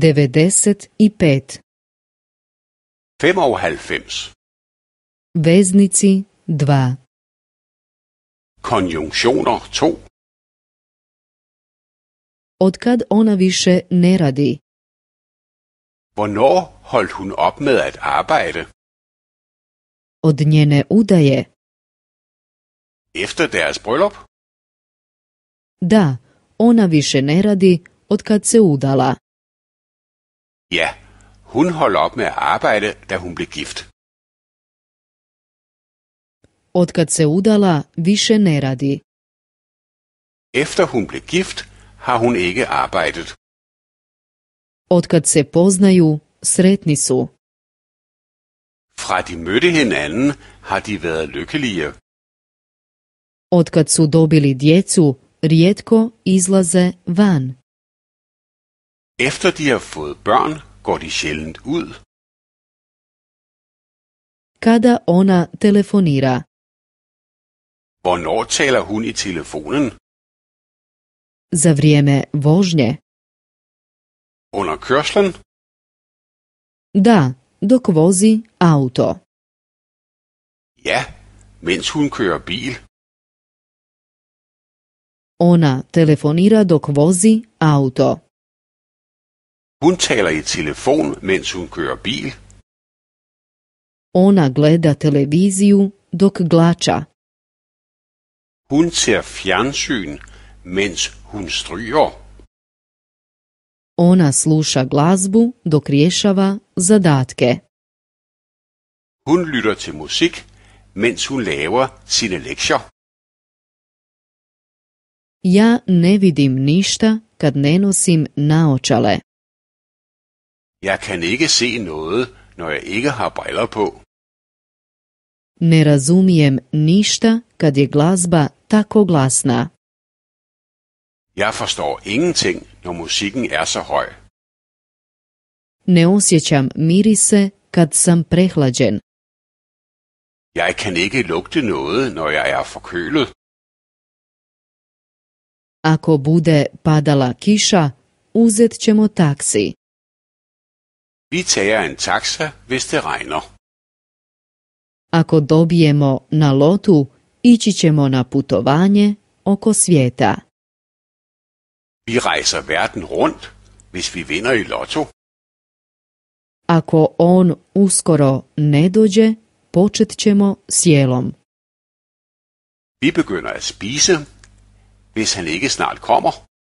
95 95 Veznici 2 Konjunktioner 2 Odkad ona više ne radi? Hvornår holdt hun op med at arbejde? Od njene udaje. Efter deres bryllup? Da, ona više ne radi odkad se udala. Ja, hun holdt op med at arbejde, da hun blev gift. Otkad se udala, više ne radi. Efter hun blev gift, har hun ikke arbejdet. Odkad se poznaju, sretni su. Fra de mødte hinanden, har de været lykkelige. Otkad su dobili djecu, rijetko izlaze van. Efter de har fået børn, går de sjældent ud. Kada ona telefonira. Hvornår taler hun i telefonen? Za vrijeme vožnje. Under kørslen? Da, dok vozi auto. Ja, mens hun kører bil. Ona telefonira dok vozi auto. Hun taler i telefon, mens hun kører bil. Ona gleda televiziju dok glača. Hun ser fjernsyn, mens hun stryger. Ona sluša glazbu dok rješava zadatke. Hun lytter til musik, mens hun laver sine lektier. Ja ne vidim ništa kad ne nosim naočale. Jeg kan ikke se noget, når jeg ikke har briller på. Ne razumijem ništa kad je glazba tako glasna. Jeg forstår ingenting, når musikken er så høj. Ne osjećam mirise kad sam prehlađen. Jeg kan ikke lugte noget, når jeg er forkølet. Ako bude padala kiša, uzet ćemo taksi. Vi tager en taxa, hvis det regner. Ako dobijemo na lotu, ići ćemo na putovanje oko svijeta. Vi rejser verden rundt, hvis vi vinder i lotto. Ako on uskoro ne dođe, počet ćemo s jelom. Vi begynder at spise, hvis han ikke snart kommer.